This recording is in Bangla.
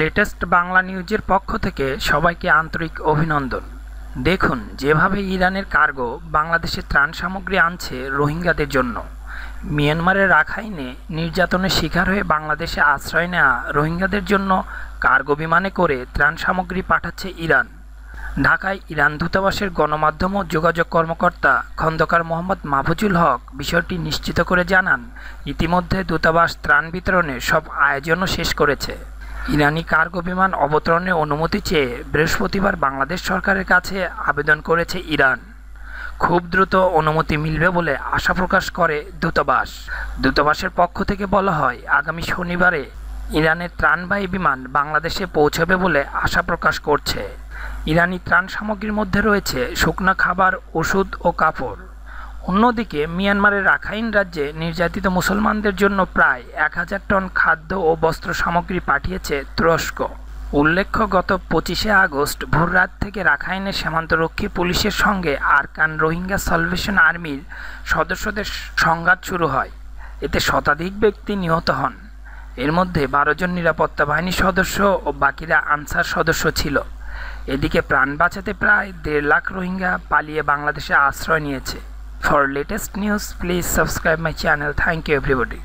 লেটেস্ট বাংলা নিউজের পক্ষ থেকে সবাইকে আন্তরিক অভিনন্দন দেখুন যেভাবে ইরানের কার্গো বাংলাদেশে ত্রাণ সামগ্রী আনছে রোহিঙ্গাদের জন্য মিয়ানমারের রাখাইনে নির্যাতনের শিকার হয়ে বাংলাদেশে আশ্রয় নেওয়া রোহিঙ্গাদের জন্য কার্গো বিমানে করে ত্রাণ সামগ্রী পাঠাচ্ছে ইরান ঢাকায় ইরান দূতাবাসের গণমাধ্যম ও যোগাযোগ কর্মকর্তা খন্দকার মোহাম্মদ মাহফুজুল হক বিষয়টি নিশ্চিত করে জানান ইতিমধ্যে দূতাবাস ত্রাণ বিতরণের সব আয়োজনও শেষ করেছে ইরানি কার্গো বিমান অবতরণের অনুমতি চেয়ে বৃহস্পতিবার বাংলাদেশ সরকারের কাছে আবেদন করেছে ইরান খুব দ্রুত অনুমতি মিলবে বলে আশা প্রকাশ করে দূতাবাস দূতাবাসের পক্ষ থেকে বলা হয় আগামী শনিবারে ইরানের ত্রাণবাহী বিমান বাংলাদেশে পৌঁছবে বলে আশা প্রকাশ করছে ইরানি ত্রাণ সামগ্রীর মধ্যে রয়েছে শুকনা খাবার ওষুধ ও কাপড় অন্যদিকে মিয়ানমারের রাখাইন রাজ্যে নির্যাতিত মুসলমানদের জন্য প্রায় এক হাজার টন খাদ্য ও বস্ত্র সামগ্রী পাঠিয়েছে তুরস্ক উল্লেখ্য গত পঁচিশে আগস্ট ভোররাত থেকে রাখাইনের সীমান্তরক্ষী পুলিশের সঙ্গে আরকান রোহিঙ্গা সলভেশন আর্মির সদস্যদের সংঘাত শুরু হয় এতে শতাধিক ব্যক্তি নিহত হন এর মধ্যে বারো জন নিরাপত্তা বাহিনীর সদস্য ও বাকিরা আনসার সদস্য ছিল এদিকে প্রাণ বাঁচাতে প্রায় দেড় লাখ রোহিঙ্গা পালিয়ে বাংলাদেশে আশ্রয় নিয়েছে For latest news, please subscribe my channel. Thank you everybody.